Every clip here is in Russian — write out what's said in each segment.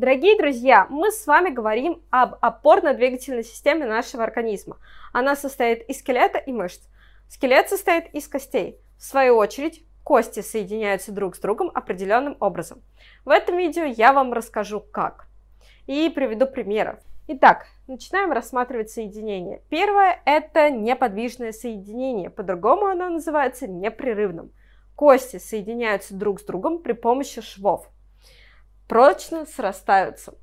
Дорогие друзья, мы с вами говорим об опорно-двигательной системе нашего организма. Она состоит из скелета и мышц. Скелет состоит из костей. В свою очередь, кости соединяются друг с другом определенным образом. В этом видео я вам расскажу как. И приведу примеры. Итак, начинаем рассматривать соединение. Первое – это неподвижное соединение, по-другому оно называется непрерывным. Кости соединяются друг с другом при помощи швов прочно срастаются.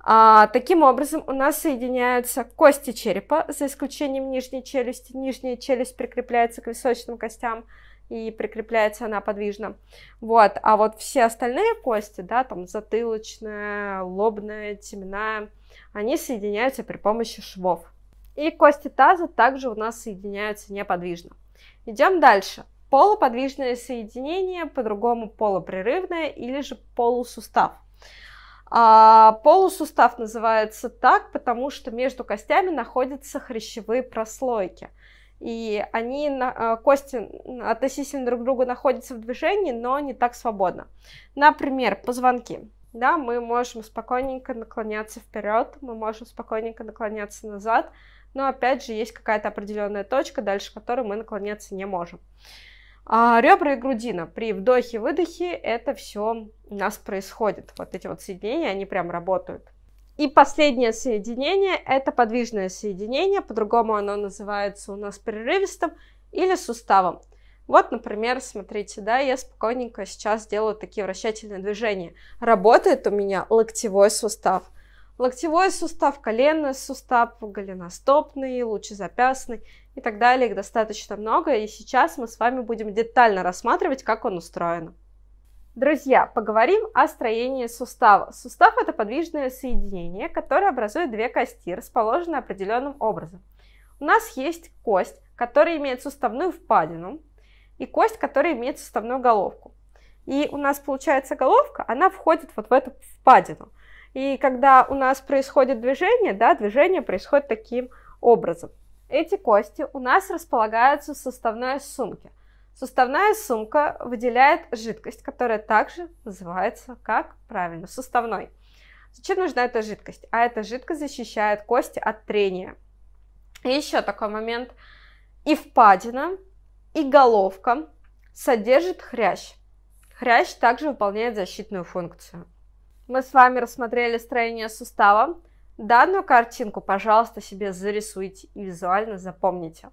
А, таким образом, у нас соединяются кости черепа, за исключением нижней челюсти. Нижняя челюсть прикрепляется к височным костям, и прикрепляется она подвижно. Вот. А вот все остальные кости, да, там затылочная, лобная, темная, они соединяются при помощи швов. И кости таза также у нас соединяются неподвижно. Идем дальше. Полуподвижное соединение, по-другому полупрерывное или же полусустав – а полусустав называется так, потому что между костями находятся хрящевые прослойки. И они, а, кости относительно друг друга находятся в движении, но не так свободно. Например, позвонки. Да, мы можем спокойненько наклоняться вперед, мы можем спокойненько наклоняться назад, но опять же есть какая-то определенная точка, дальше которой мы наклоняться не можем. А ребра и грудина при вдохе-выдохе это все у нас происходит. Вот эти вот соединения, они прям работают. И последнее соединение – это подвижное соединение, по-другому оно называется у нас прерывистым или суставом. Вот, например, смотрите, да, я спокойненько сейчас делаю такие вращательные движения. Работает у меня локтевой сустав – локтевой сустав, коленный сустав, голеностопный, лучезапястный и так далее. Их достаточно много, и сейчас мы с вами будем детально рассматривать, как он устроен. Друзья, поговорим о строении сустава. Сустав – это подвижное соединение, которое образует две кости, расположенные определенным образом. У нас есть кость, которая имеет суставную впадину, и кость, которая имеет суставную головку. И у нас получается головка, она входит вот в эту впадину – и когда у нас происходит движение, да, движение происходит таким образом. Эти кости у нас располагаются в суставной сумке. Суставная сумка выделяет жидкость, которая также называется, как правильно, суставной. Зачем нужна эта жидкость? А эта жидкость защищает кости от трения. И еще такой момент. И впадина, и головка содержит хрящ. Хрящ также выполняет защитную функцию. Мы с вами рассмотрели строение сустава. Данную картинку, пожалуйста, себе зарисуйте и визуально запомните.